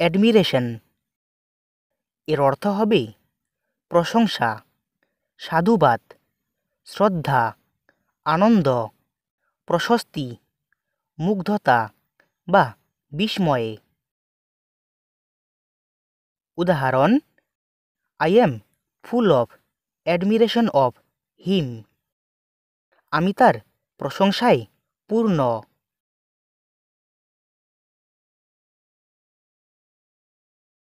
admiration এর অর্থ হবে প্রশংসা সাধুবাদ শ্রদ্ধা আনন্দ প্রশস্তি মুগ্ধতা বা বিস্ময়ে উদাহরণ I am full of admiration of him আমি তার প্রশংসায় পূর্ণ